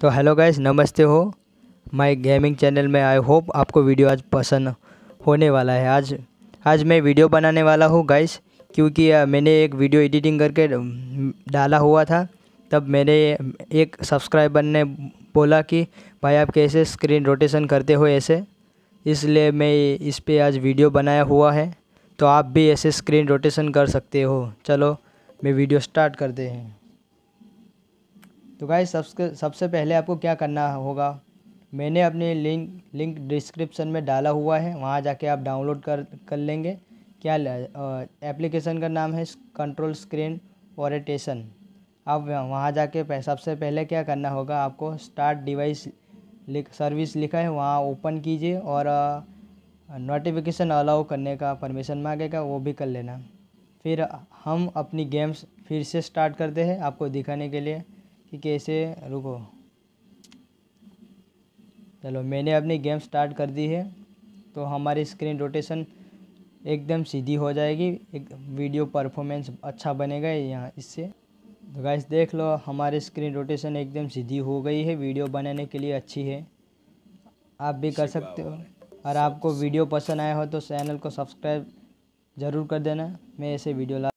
तो hello guys नमस्ते हो माय गेमिंग चैनल में आई होप आपको वीडियो आज पसंद होने वाला है आज आज मैं वीडियो बनाने वाला हूँ गाइस क्योंकि मैंने एक वीडियो एडिटिंग करके डाला हुआ था तब मेरे एक सब्सक्राइबर ने बोला कि भाई आप कैसे स्क्रीन रोटेशन करते हो ऐसे इसलिए मैं इस पर आज वीडियो बनाया हुआ है तो आप भी ऐसे स्क्रीन रोटेशन कर सकते हो चलो मैं वीडियो स्टार्ट करते हैं तो गाय सबसे सबसे पहले आपको क्या करना होगा मैंने अपने लिंक लिंक डिस्क्रिप्शन में डाला हुआ है वहाँ जाके आप डाउनलोड कर कर लेंगे क्या एप्लीकेशन का नाम है कंट्रोल स्क्रीन ऑरिटेशन आप वहाँ जाके सबसे पहले क्या करना होगा आपको स्टार्ट डिवाइस लिख सर्विस लिखा है वहाँ ओपन कीजिए और नोटिफिकेशन अलाउ करने का परमिशन मांगेगा वो भी कर लेना फिर हम अपनी गेम्स फिर से स्टार्ट करते हैं आपको दिखाने के लिए कि कैसे रुको चलो मैंने अपनी गेम स्टार्ट कर दी है तो हमारी स्क्रीन रोटेशन एकदम सीधी हो जाएगी एक वीडियो परफॉर्मेंस अच्छा बनेगा यहाँ इससे तो गाइस देख लो हमारी स्क्रीन रोटेशन एकदम सीधी हो गई है वीडियो बनाने के लिए अच्छी है आप भी कर सकते हो और आपको वीडियो पसंद आया हो तो चैनल को सब्सक्राइब ज़रूर कर देना मैं ऐसे वीडियो ला